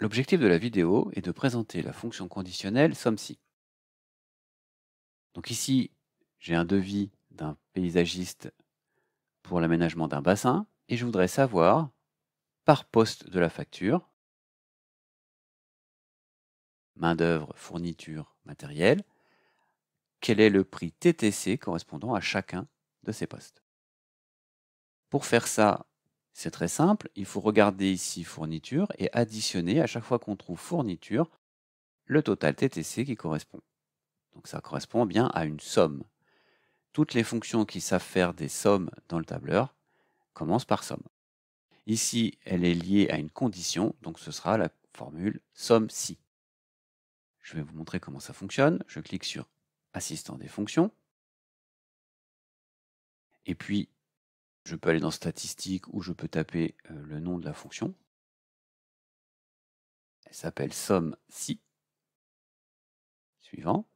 L'objectif de la vidéo est de présenter la fonction conditionnelle somme-ci. Donc ici, j'ai un devis d'un paysagiste pour l'aménagement d'un bassin et je voudrais savoir, par poste de la facture, main-d'œuvre, fourniture, matériel, quel est le prix TTC correspondant à chacun de ces postes. Pour faire ça, c'est très simple, il faut regarder ici fourniture et additionner à chaque fois qu'on trouve fourniture le total TTC qui correspond. Donc ça correspond bien à une somme. Toutes les fonctions qui savent faire des sommes dans le tableur commencent par somme. Ici, elle est liée à une condition, donc ce sera la formule somme si. Je vais vous montrer comment ça fonctionne. Je clique sur assistant des fonctions. Et puis, je peux aller dans statistiques où je peux taper euh, le nom de la fonction. Elle s'appelle somme Suivant.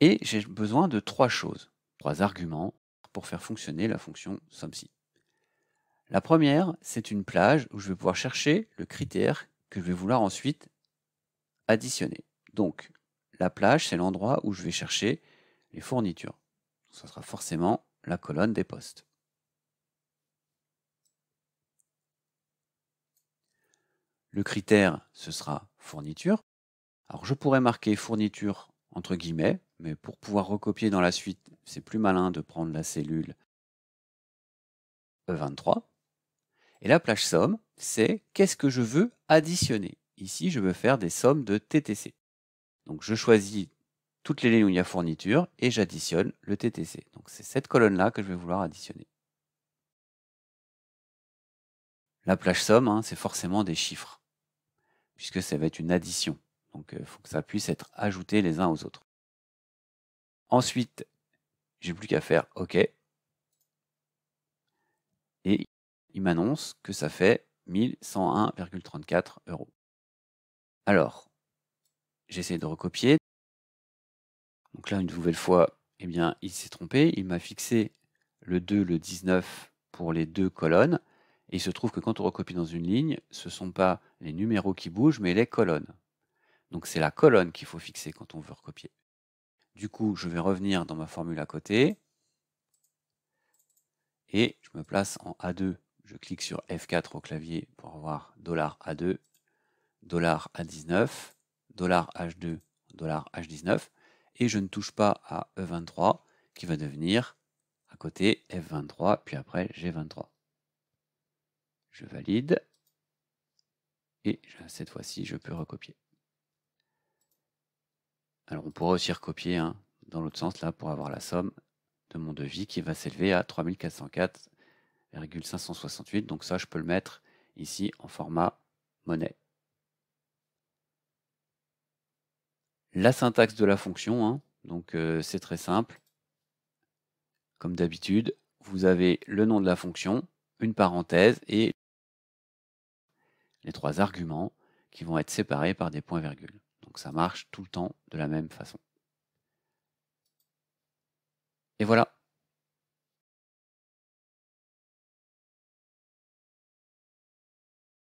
Et j'ai besoin de trois choses, trois arguments pour faire fonctionner la fonction somme La première, c'est une plage où je vais pouvoir chercher le critère que je vais vouloir ensuite additionner. Donc, la plage, c'est l'endroit où je vais chercher les fournitures. Ça sera forcément la colonne des postes. Le critère, ce sera fourniture. Alors je pourrais marquer fourniture entre guillemets, mais pour pouvoir recopier dans la suite, c'est plus malin de prendre la cellule E23. Et la plage somme, c'est qu'est-ce que je veux additionner. Ici, je veux faire des sommes de TTC. Donc je choisis toutes les lignes où il y a fourniture et j'additionne le TTC. Donc c'est cette colonne-là que je vais vouloir additionner. La plage somme, hein, c'est forcément des chiffres puisque ça va être une addition. Donc il euh, faut que ça puisse être ajouté les uns aux autres. Ensuite, j'ai plus qu'à faire OK. Et il m'annonce que ça fait 1101,34 euros. Alors, j'essaie de recopier. Donc là, une nouvelle fois, eh bien, il s'est trompé. Il m'a fixé le 2, le 19 pour les deux colonnes. Et il se trouve que quand on recopie dans une ligne, ce ne sont pas les numéros qui bougent, mais les colonnes. Donc c'est la colonne qu'il faut fixer quand on veut recopier. Du coup, je vais revenir dans ma formule à côté. Et je me place en A2. Je clique sur F4 au clavier pour avoir $A2, $A19, $H2, $H19. Et je ne touche pas à E23 qui va devenir à côté F23, puis après G23. Je valide. Et cette fois-ci, je peux recopier. Alors on pourra aussi recopier hein, dans l'autre sens là pour avoir la somme de mon devis qui va s'élever à 3404,568. Donc ça, je peux le mettre ici en format monnaie. La syntaxe de la fonction, hein, donc euh, c'est très simple. Comme d'habitude, vous avez le nom de la fonction, une parenthèse et les trois arguments qui vont être séparés par des points-virgules. Donc ça marche tout le temps de la même façon. Et voilà